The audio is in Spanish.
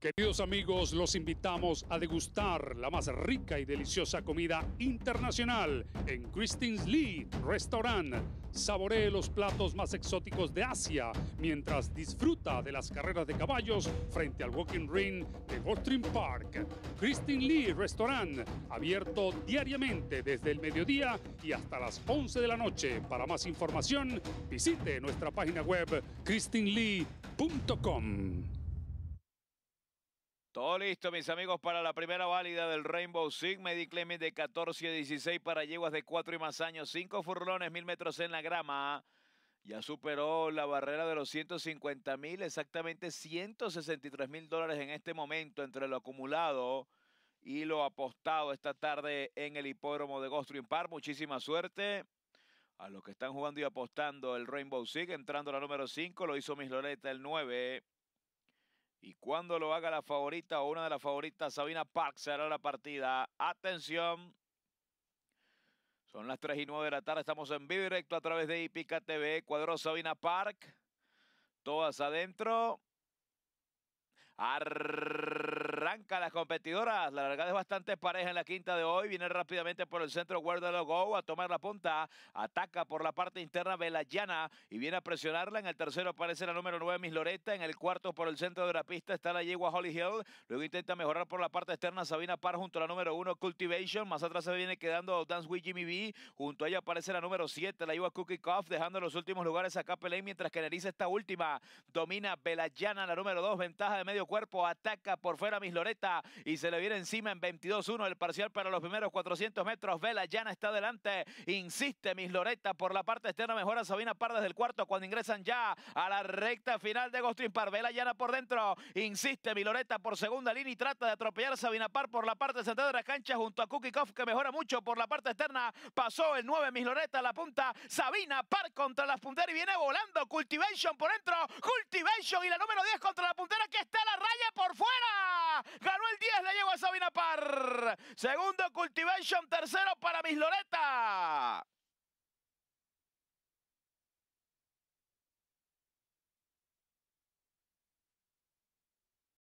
Queridos amigos, los invitamos a degustar la más rica y deliciosa comida internacional en Christines Lee Restaurant. Saboree los platos más exóticos de Asia mientras disfruta de las carreras de caballos frente al walking ring de Goldstream Park. Christine Lee Restaurant, abierto diariamente desde el mediodía y hasta las 11 de la noche. Para más información, visite nuestra página web christinelee.com. Todo listo, mis amigos, para la primera válida del Rainbow Six. Medic de 14 y 16 para yeguas de 4 y más años. 5 furlones, 1000 metros en la grama. Ya superó la barrera de los 150 mil, exactamente 163 mil dólares en este momento entre lo acumulado y lo apostado esta tarde en el hipódromo de Gulfstream Park. Muchísima suerte a los que están jugando y apostando el Rainbow Six. Entrando la número 5, lo hizo Miss Loreta el 9. Y cuando lo haga la favorita o una de las favoritas, Sabina Park será la partida. Atención. Son las 3 y 9 de la tarde. Estamos en vivo directo a través de IPICA TV. Cuadro Sabina Park. Todas adentro arranca las competidoras. La largada es bastante pareja en la quinta de hoy. Viene rápidamente por el centro Guardalo logo a tomar la punta. Ataca por la parte interna Velayana y viene a presionarla. En el tercero aparece la número 9 Miss Loretta. En el cuarto por el centro de la pista está la yegua Holly Hill. Luego intenta mejorar por la parte externa Sabina Par junto a la número 1 Cultivation. Más atrás se viene quedando Dance with Jimmy B. Junto a ella aparece la número 7, la yegua Cookie Cuff, dejando los últimos lugares a Capelay mientras que Nerice esta última. Domina Velayana, la número 2, ventaja de medio cuerpo. Ataca por fuera Miss Loretta. Loreta y se le viene encima en 22-1 el parcial para los primeros 400 metros. Vela Llana está adelante, insiste Miss Loreta por la parte externa, mejora Sabina Par desde el cuarto cuando ingresan ya a la recta final de Gostrin Par. Vela Llana por dentro, insiste Miss Loreta por segunda línea y trata de atropellar Sabina Par por la parte central de la cancha junto a Kukikov que mejora mucho por la parte externa. Pasó el 9 Miss Loreta a la punta, Sabina Par contra la puntera y viene volando Cultivation por dentro, Cultivation y la número 10 contra la puntera que está la Sabina Par. Segundo Cultivation. Tercero para mis Loretas.